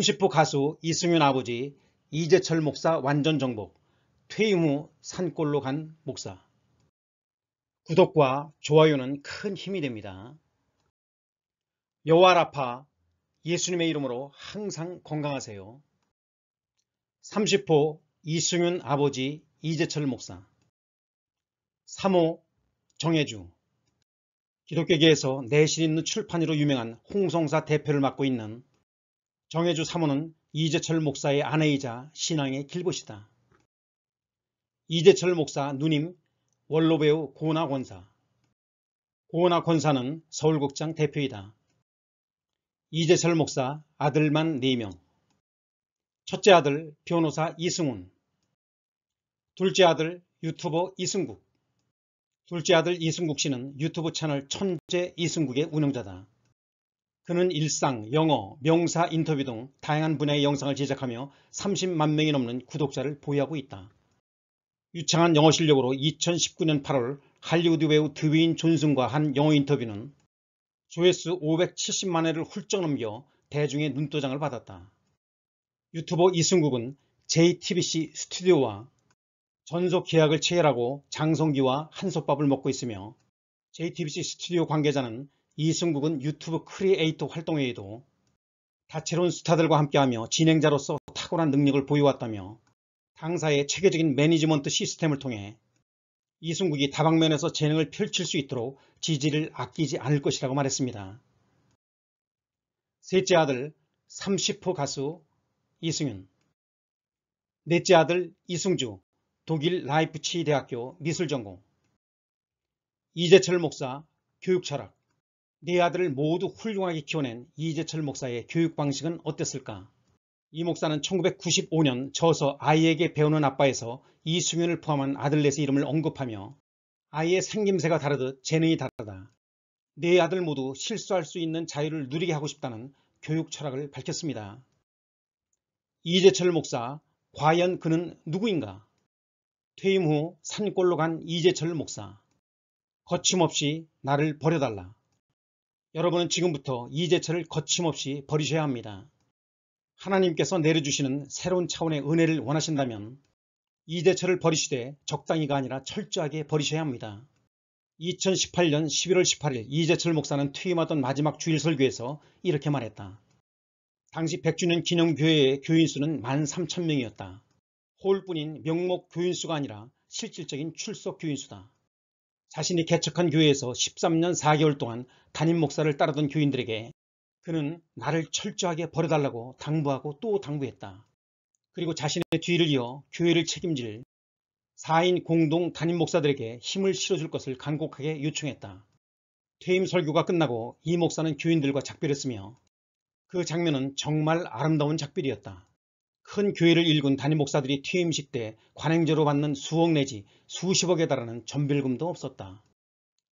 30부 가수 이승윤 아버지 이재철 목사 완전 정복 퇴임 후 산골로 간 목사 구독과 좋아요는 큰 힘이 됩니다. 여호와라파 예수님의 이름으로 항상 건강하세요. 30호 이승윤 아버지 이재철 목사 3호 정혜주 기독교계에서 내실 있는 출판으로 유명한 홍성사 대표를 맡고 있는 정혜주 사모는 이재철 목사의 아내이자 신앙의 길보시다. 이재철 목사 누님 원로배우 고은하 권사 고은하 권사는 서울극장 대표이다. 이재철 목사 아들만 4명 첫째 아들 변호사 이승훈 둘째 아들 유튜버 이승국 둘째 아들 이승국 씨는 유튜브 채널 천재 이승국의 운영자다. 그는 일상, 영어, 명사, 인터뷰 등 다양한 분야의 영상을 제작하며 30만 명이 넘는 구독자를 보유하고 있다. 유창한 영어 실력으로 2019년 8월 할리우드 배우 드웨인 존슨과 한 영어 인터뷰는 조회수 570만 회를 훌쩍 넘겨 대중의 눈도장을 받았다. 유튜버 이승국은 JTBC 스튜디오와 전속 계약을 체결하고 장성기와 한솥밥을 먹고 있으며 JTBC 스튜디오 관계자는 이승국은 유튜브 크리에이터 활동에도 다채로운 스타들과 함께하며 진행자로서 탁월한 능력을 보여왔다며 당사의 체계적인 매니지먼트 시스템을 통해 이승국이 다방면에서 재능을 펼칠 수 있도록 지지를 아끼지 않을 것이라고 말했습니다. 셋째 아들 30호 가수 이승윤 넷째 아들 이승주 독일 라이프치 대학교 미술전공 이재철 목사 교육철학 네 아들을 모두 훌륭하게 키워낸 이재철 목사의 교육 방식은 어땠을까? 이 목사는 1995년 저서 아이에게 배우는 아빠에서 이승윤을 포함한 아들 넷의 이름을 언급하며 아이의 생김새가 다르듯 재능이 다르다. 네 아들 모두 실수할 수 있는 자유를 누리게 하고 싶다는 교육 철학을 밝혔습니다. 이재철 목사, 과연 그는 누구인가? 퇴임 후 산골로 간 이재철 목사. 거침없이 나를 버려달라. 여러분은 지금부터 이 제철을 거침없이 버리셔야 합니다. 하나님께서 내려주시는 새로운 차원의 은혜를 원하신다면 이 제철을 버리시되 적당히가 아니라 철저하게 버리셔야 합니다. 2018년 11월 18일 이재철 목사는 퇴임하던 마지막 주일 설교에서 이렇게 말했다. 당시 100주년 기념교회의 교인수는 13,000명이었다. 홀뿐인 명목 교인수가 아니라 실질적인 출석 교인수다. 자신이 개척한 교회에서 13년 4개월 동안 담임 목사를 따르던 교인들에게 그는 나를 철저하게 버려달라고 당부하고 또 당부했다. 그리고 자신의 뒤를 이어 교회를 책임질 4인 공동 담임 목사들에게 힘을 실어줄 것을 간곡하게 요청했다. 퇴임 설교가 끝나고 이 목사는 교인들과 작별했으며 그 장면은 정말 아름다운 작별이었다. 큰 교회를 일군 단임 목사들이 퇴임식 때 관행제로 받는 수억 내지 수십억에 달하는 전별금도 없었다.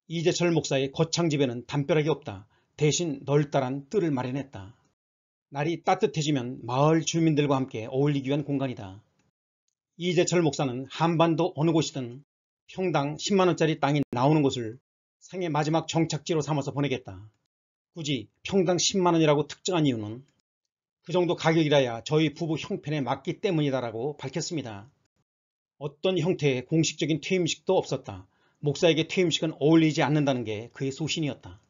이재철 목사의 거창 집에는 담벼락이 없다. 대신 널따란 뜰을 마련했다. 날이 따뜻해지면 마을 주민들과 함께 어울리기 위한 공간이다. 이재철 목사는 한반도 어느 곳이든 평당 10만원짜리 땅이 나오는 곳을 생의 마지막 정착지로 삼아서 보내겠다. 굳이 평당 10만원이라고 특정한 이유는 그 정도 가격이라야 저희 부부 형편에 맞기 때문이다라고 밝혔습니다. 어떤 형태의 공식적인 퇴임식도 없었다. 목사에게 퇴임식은 어울리지 않는다는 게 그의 소신이었다.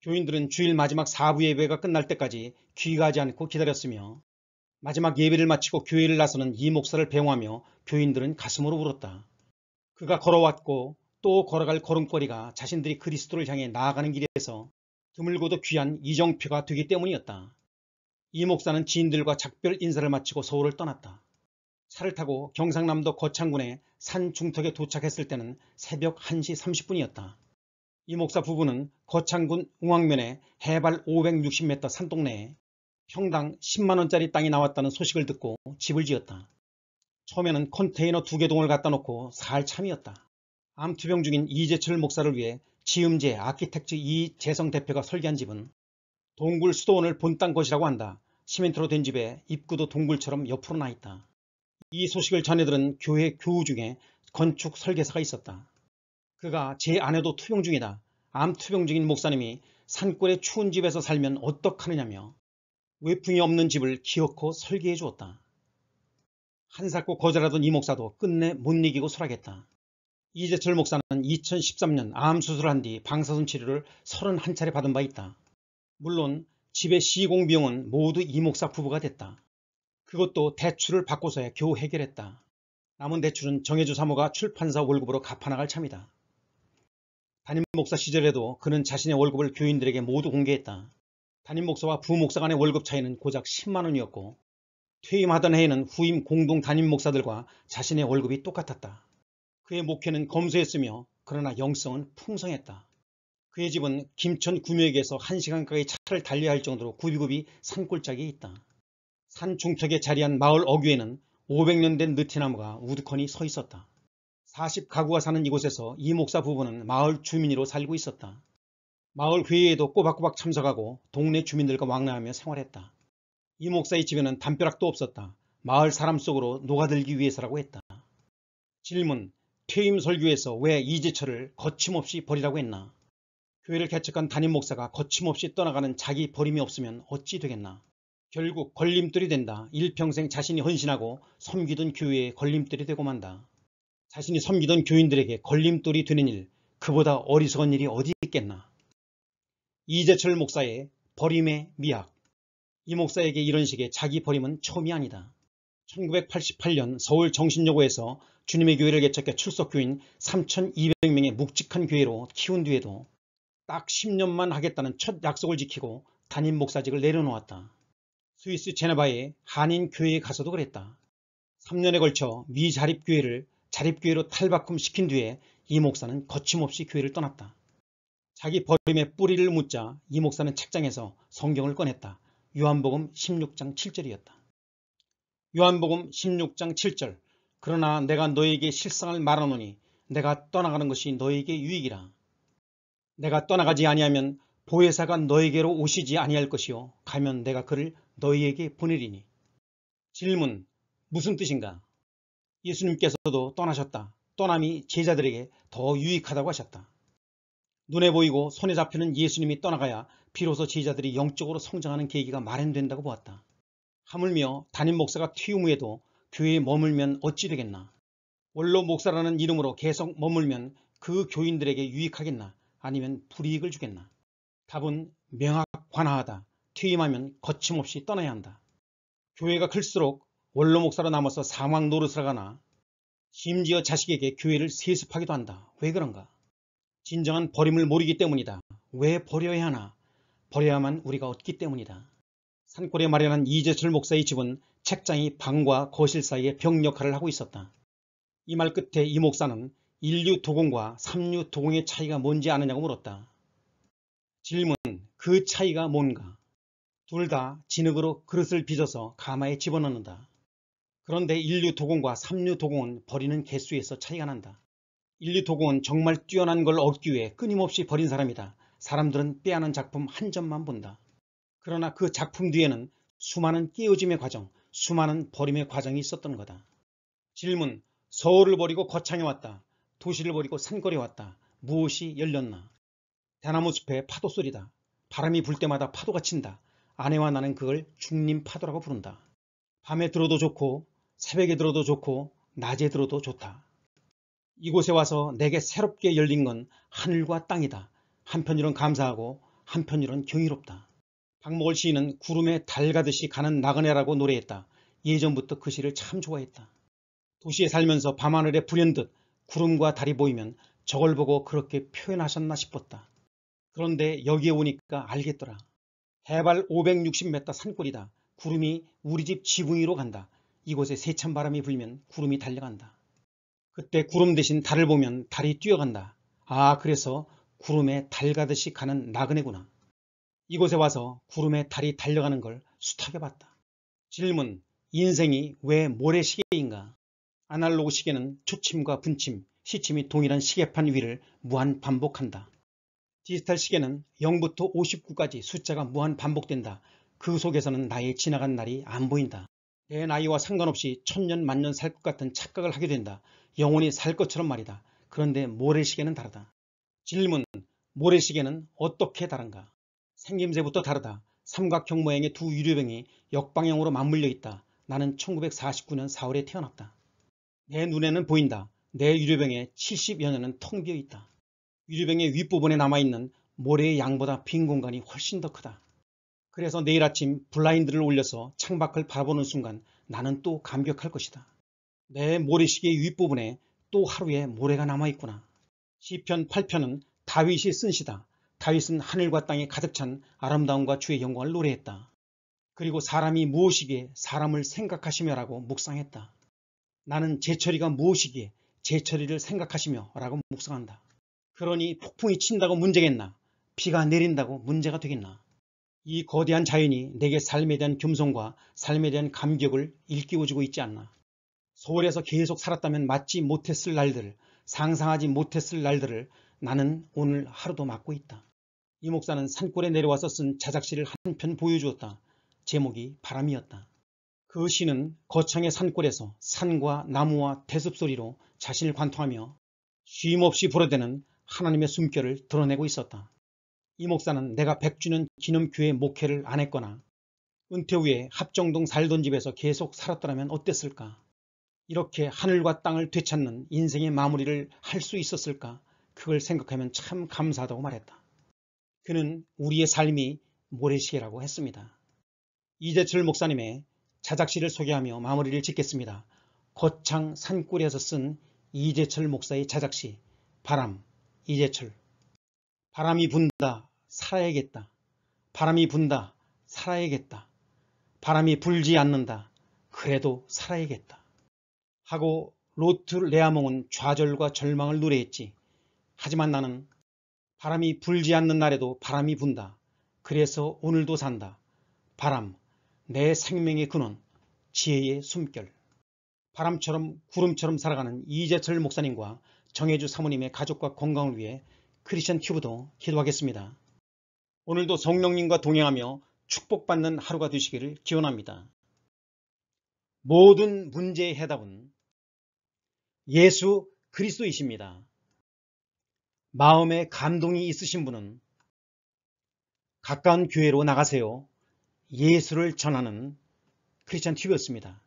교인들은 주일 마지막 사부 예배가 끝날 때까지 귀가하지 않고 기다렸으며 마지막 예배를 마치고 교회를 나서는 이 목사를 배웅하며 교인들은 가슴으로 울었다. 그가 걸어왔고 또 걸어갈 걸음걸이가 자신들이 그리스도를 향해 나아가는 길에서 드물고도 귀한 이정표가 되기 때문이었다. 이 목사는 지인들과 작별 인사를 마치고 서울을 떠났다. 차를 타고 경상남도 거창군의 산 중턱에 도착했을 때는 새벽 1시 30분이었다. 이 목사 부부는 거창군 웅왕면의 해발 560m 산동네에 평당 10만원짜리 땅이 나왔다는 소식을 듣고 집을 지었다. 처음에는 컨테이너 두 개 동을 갖다 놓고 살 참이었다. 암투병 중인 이재철 목사를 위해 지음제 아키텍츠 이재성 대표가 설계한 집은 동굴 수도원을 본땅 것이라고 한다. 시멘트로 된 집에 입구도 동굴처럼 옆으로 나 있다. 이 소식을 전해들은 교회 교우 중에 건축 설계사가 있었다. 그가 제 아내도 투병 중이다. 암 투병 중인 목사님이 산골의 추운 집에서 살면 어떡하느냐며 외풍이 없는 집을 기어코 설계해 주었다. 한살코 거절하던 이 목사도 끝내 못 이기고 설락했다 이재철 목사는 2013년 암 수술한 뒤 방사선 치료를 31차례 받은 바 있다. 물론 집의 시공비용은 모두 이 목사 부부가 됐다. 그것도 대출을 받고서야 겨우 해결했다. 남은 대출은 정혜주 사모가 출판사 월급으로 갚아나갈 참이다. 담임 목사 시절에도 그는 자신의 월급을 교인들에게 모두 공개했다. 담임 목사와 부목사 간의 월급 차이는 고작 10만 원이었고 퇴임하던 해에는 후임 공동 담임 목사들과 자신의 월급이 똑같았다. 그의 목회는 검소했으며 그러나 영성은 풍성했다. 그의 집은 김천 구미역에서 1시간 가까이 차를 달려야 할 정도로 굽이굽이 산골짜기에 있다. 산 중턱에 자리한 마을 어귀에는 500년 된 느티나무가 우두커니 서 있었다. 40가구가 사는 이곳에서 이 목사 부부는 마을 주민으로 살고 있었다. 마을 회의에도 꼬박꼬박 참석하고 동네 주민들과 왕래하며 생활했다. 이 목사의 집에는 담벼락도 없었다. 마을 사람 속으로 녹아들기 위해서라고 했다. 질문, 퇴임 설교에서 왜 이재철을 거침없이 버리라고 했나? 교회를 개척한 담임 목사가 거침없이 떠나가는 자기 버림이 없으면 어찌 되겠나. 결국 걸림돌이 된다. 일평생 자신이 헌신하고 섬기던 교회에 걸림돌이 되고 만다. 자신이 섬기던 교인들에게 걸림돌이 되는 일, 그보다 어리석은 일이 어디 있겠나. 이재철 목사의 버림의 미학. 이 목사에게 이런 식의 자기 버림은 처음이 아니다. 1988년 서울 정신여고에서 주님의 교회를 개척해 출석교인 3,200명의 묵직한 교회로 키운 뒤에도 딱 10년만 하겠다는 첫 약속을 지키고 담임 목사직을 내려놓았다. 스위스 제네바의 한인 교회에 가서도 그랬다. 3년에 걸쳐 미자립교회를 자립교회로 탈바꿈시킨 뒤에 이 목사는 거침없이 교회를 떠났다. 자기 버림의 뿌리를 묻자 이 목사는 책장에서 성경을 꺼냈다. 요한복음 16장 7절이었다. 요한복음 16장 7절 그러나 내가 너에게 실상을 말하노니 내가 떠나가는 것이 너에게 유익이라. 내가 떠나가지 아니하면 보혜사가 너에게로 오시지 아니할 것이요 가면 내가 그를 너희에게 보내리니 질문 무슨 뜻인가 예수님께서도 떠나셨다 떠남이 제자들에게 더 유익하다고 하셨다 눈에 보이고 손에 잡히는 예수님이 떠나가야 비로소 제자들이 영적으로 성장하는 계기가 마련된다고 보았다 하물며 담임 목사가 튀움 후에도 교회에 머물면 어찌 되겠나 원로 목사라는 이름으로 계속 머물면 그 교인들에게 유익하겠나 아니면 불이익을 주겠나? 답은 명확관화하다. 퇴임하면 거침없이 떠나야 한다. 교회가 클수록 원로 목사로 남아서 사망 노릇을 하거나 심지어 자식에게 교회를 세습하기도 한다. 왜 그런가? 진정한 버림을 모르기 때문이다. 왜 버려야 하나? 버려야만 우리가 얻기 때문이다. 산골에 마련한 이재철 목사의 집은 책장이 방과 거실 사이에병 역할을 하고 있었다. 이 말 끝에 이 목사는 인류 도공과 삼류 도공의 차이가 뭔지 아느냐고 물었다. 질문, 그 차이가 뭔가? 둘 다 진흙으로 그릇을 빚어서 가마에 집어넣는다. 그런데 인류 도공과 삼류 도공은 버리는 개수에서 차이가 난다. 인류 도공은 정말 뛰어난 걸 얻기 위해 끊임없이 버린 사람이다. 사람들은 빼앗는 작품 한 점만 본다. 그러나 그 작품 뒤에는 수많은 깨우짐의 과정, 수많은 버림의 과정이 있었던 거다. 질문, 서울을 버리고 거창에 왔다. 도시를 버리고 산거리 왔다. 무엇이 열렸나. 대나무 숲에 파도 소리다. 바람이 불 때마다 파도가 친다. 아내와 나는 그걸 중림 파도라고 부른다. 밤에 들어도 좋고 새벽에 들어도 좋고 낮에 들어도 좋다. 이곳에 와서 내게 새롭게 열린 건 하늘과 땅이다. 한편으론 감사하고 한편으론 경이롭다. 박목월 시인은 구름에 달 가듯이 가는 나그네라고 노래했다. 예전부터 그 시를 참 좋아했다. 도시에 살면서 밤하늘에 불현듯 구름과 달이 보이면 저걸 보고 그렇게 표현하셨나 싶었다. 그런데 여기에 오니까 알겠더라. 해발 560m 산골이다. 구름이 우리 집 지붕 위로 간다. 이곳에 세찬 바람이 불면 구름이 달려간다. 그때 구름 대신 달을 보면 달이 뛰어간다. 아 그래서 구름에 달 가듯이 가는 나그네구나. 이곳에 와서 구름에 달이 달려가는 걸 숱하게 봤다. 질문, 인생이 왜 모래시계인가? 아날로그 시계는 초침과 분침, 시침이 동일한 시계판 위를 무한 반복한다. 디지털 시계는 0부터 59까지 숫자가 무한 반복된다. 그 속에서는 나의 지나간 날이 안 보인다. 내 나이와 상관없이 천년 만년 살 것 같은 착각을 하게 된다. 영원히 살 것처럼 말이다. 그런데 모래시계는 다르다. 질문, 모래시계는 어떻게 다른가? 생김새부터 다르다. 삼각형 모양의 두유류병이 역방향으로 맞물려 있다. 나는 1949년 4월에 태어났다. 내 눈에는 보인다. 내 유리병의 70여 년은 텅 비어 있다. 유리병의 윗부분에 남아있는 모래의 양보다 빈 공간이 훨씬 더 크다. 그래서 내일 아침 블라인드를 올려서 창밖을 바라보는 순간 나는 또 감격할 것이다. 내 모래시계 윗부분에 또 하루의 모래가 남아있구나. 시편 8편은 다윗이 쓴 시다. 다윗은 하늘과 땅에 가득 찬 아름다움과 주의 영광을 노래했다. 그리고 사람이 무엇이기에 사람을 생각하시며라고 묵상했다. 나는 제철이가 무엇이기에 제철이를 생각하시며 라고 묵상한다. 그러니 폭풍이 친다고 문제겠나? 비가 내린다고 문제가 되겠나? 이 거대한 자연이 내게 삶에 대한 겸손과 삶에 대한 감격을 일깨워주고 있지 않나? 서울에서 계속 살았다면 맞지 못했을 날들, 을 상상하지 못했을 날들을 나는 오늘 하루도 맞고 있다. 이 목사는 산골에 내려와서 쓴 자작시를 한편 보여주었다. 제목이 바람이었다. 그 시는 거창의 산골에서 산과 나무와 대숲 소리로 자신을 관통하며 쉼없이 불어대는 하나님의 숨결을 드러내고 있었다. 이 목사는 내가 백주년 기념교회 목회를 안 했거나 은퇴 후에 합정동 살던 집에서 계속 살았더라면 어땠을까? 이렇게 하늘과 땅을 되찾는 인생의 마무리를 할 수 있었을까? 그걸 생각하면 참 감사하다고 말했다. 그는 우리의 삶이 모래시계라고 했습니다. 이재철 목사님의 자작시를 소개하며 마무리를 짓겠습니다. 거창 산골에서 쓴 이재철 목사의 자작시 바람 이재철 바람이 분다 살아야겠다 바람이 분다 살아야겠다 바람이 불지 않는다 그래도 살아야겠다 하고 로트 레아몽은 좌절과 절망을 노래했지 하지만 나는 바람이 불지 않는 날에도 바람이 분다 그래서 오늘도 산다 바람 내 생명의 근원, 지혜의 숨결. 바람처럼 구름처럼 살아가는 이재철 목사님과 정혜주 사모님의 가족과 건강을 위해 크리스천 튜브도 기도하겠습니다. 오늘도 성령님과 동행하며 축복받는 하루가 되시기를 기원합니다. 모든 문제의 해답은 예수 그리스도이십니다. 마음에 감동이 있으신 분은 가까운 교회로 나가세요. 예수를 전하는 크리스천 TV였습니다.